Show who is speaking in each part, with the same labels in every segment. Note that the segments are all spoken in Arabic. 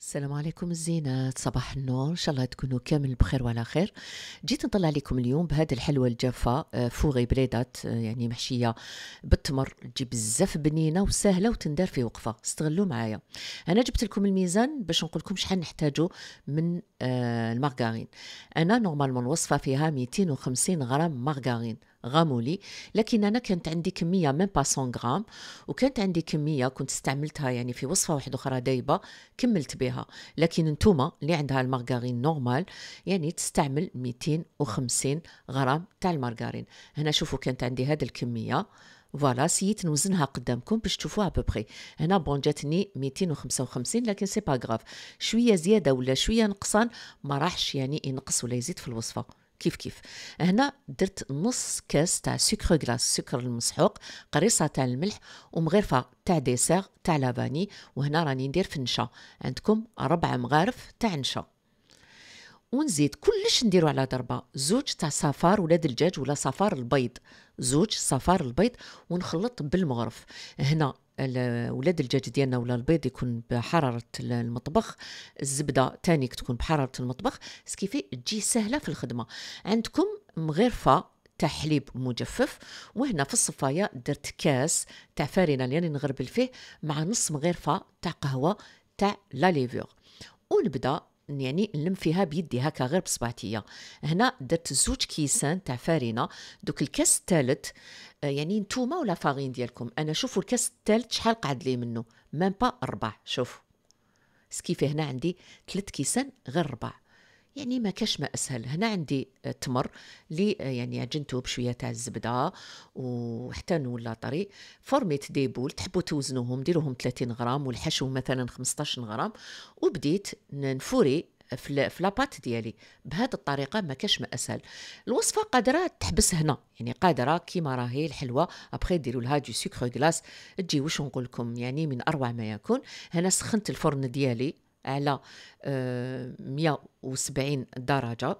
Speaker 1: السلام عليكم الزينات صباح النور ان شاء الله تكونوا كامل بخير وعلى خير جيت نطلع لكم اليوم بهذه الحلوى الجافه آه، فوغي بريدات آه، يعني محشيه بالتمر تجي بزاف بنينه وسهله وتندار في وقفه استغلوا معايا انا جبت لكم الميزان باش نقول لكم شحال نحتاجو من آه، المارغارين انا نورمالمون الوصفه فيها 250 غرام مارغارين غامولي لكن انا كانت عندي كميه ميم با 100 غرام وكانت عندي كميه كنت استعملتها يعني في وصفه واحده اخرى دايبه كملت بها لكن انتوما اللي عندها المارغارين نورمال يعني تستعمل 250 غرام تاع المارغارين هنا شوفوا كانت عندي هذه الكميه فوالا سييت نوزنها قدامكم باش تشوفوها ببخي هنا بون جاتني 255 لكن سي با غراف شويه زياده ولا شويه نقصان ما راحش يعني ينقص ولا يزيد في الوصفه كيف كيف هنا درت نص كاس تاع سكر غلاس سكر المسحوق قريصه تاع الملح ومغرفه تاع ديسير تاع لافاني وهنا راني ندير في النشا عندكم ربع مغارف تاع نشا ونزيد كلش نديرو على ضربه زوج تاع صفار ولاد الدجاج ولا صفار البيض زوج صفار البيض ونخلط بالمغرف هنا ولاد الجاج ديالنا ولا البيض يكون بحراره المطبخ الزبده تانيك تكون بحراره المطبخ سكيفي تجي سهله في الخدمه عندكم مغرفه تاع حليب مجفف وهنا في الصفايه درت كاس تاع فارينه اللي يعني نغربل فيه مع نص مغرفه تاع قهوه تاع لا ليفور ونبدا يعني نلم فيها بيدي هكا غير بصبعتي هنا درت زوج كيسان تاع فارينه دوك الكاس الثالث آه، يعني نتوما ولا فاغين ديالكم انا شوفوا الكاس الثالث شحال قعد لي منه مام با ربع شوفوا سكي هنا عندي ثلاث كيسان غير ربع يعني ما كاش ما اسهل هنا عندي تمر اللي يعني عجنته بشويه تاع الزبده وحتى نولى طري فورميت دي بول تحبوا توزنوهم ديروهم 30 غرام والحشو مثلا 15 غرام وبديت نفوري في لاباط ديالي بهذه الطريقه ما كاش ما اسهل الوصفه قادره تحبس هنا يعني قادره كيما راهي الحلوه ابخي ديروا لها دي سكر غلاس تجي واش نقول لكم يعني من اروع ما يكون هنا سخنت الفرن ديالي على 100 آه، وسبعين درجة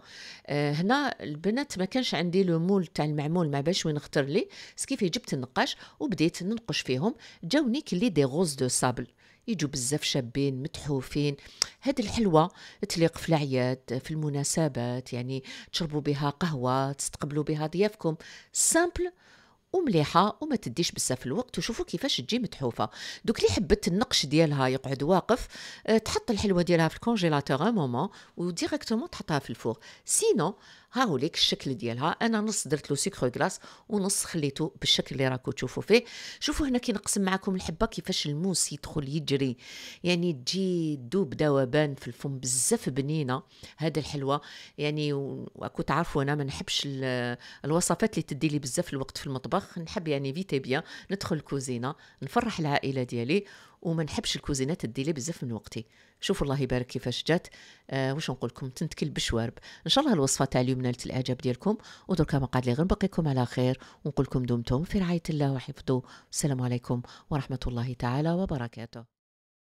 Speaker 1: آه، هنا البنات ما كانش عندي المول تاع المعمول ما باش وين اختار لي سكيفي جبت النقاش وبديت ننقش فيهم جاوني كلي دي غوز دو سابل يجوا بزاف شابين متحوفين هاد الحلوى تليق في الأعياد في المناسبات يعني تشربوا بها قهوة تستقبلوا بها ضيافكم سامبل ومليحه وما تديش بزاف الوقت وشوفوا كيفاش تجي متحوفه دوك اللي حبت النقش ديالها يقعد واقف آه، تحط الحلوه ديالها في الكونجيلاتور ان مومون وديريكتومون تحطها في الفور سينو هاو ليك الشكل ديالها انا نص درت له سيكرو غلاس ونص خليته بالشكل اللي راكو تشوفوا فيه شوفوا هنا كي نقسم معكم الحبه كيفاش الموس يدخل يجري يعني تجي دوب دوبان في الفم بزاف بنينه هذه الحلوه يعني وكنت عارفه انا ما نحبش الوصفات اللي تدي لي بزاف الوقت في المطبخ نطبخ نحب يعني فيتي بيان ندخل الكوزينه نفرح العائله ديالي وما نحبش الكوزينه تدي لي بزاف من وقتي شوفوا الله يبارك كيفاش جات آه واش نقول لكم تنتكل بالشوارب ان شاء الله الوصفه تاع اليوم نالت الاعجاب ديالكم ودركا ما قاد لي غير نبقيكم على خير ونقول لكم دمتم في رعايه الله وحفظه السلام عليكم ورحمه الله تعالى وبركاته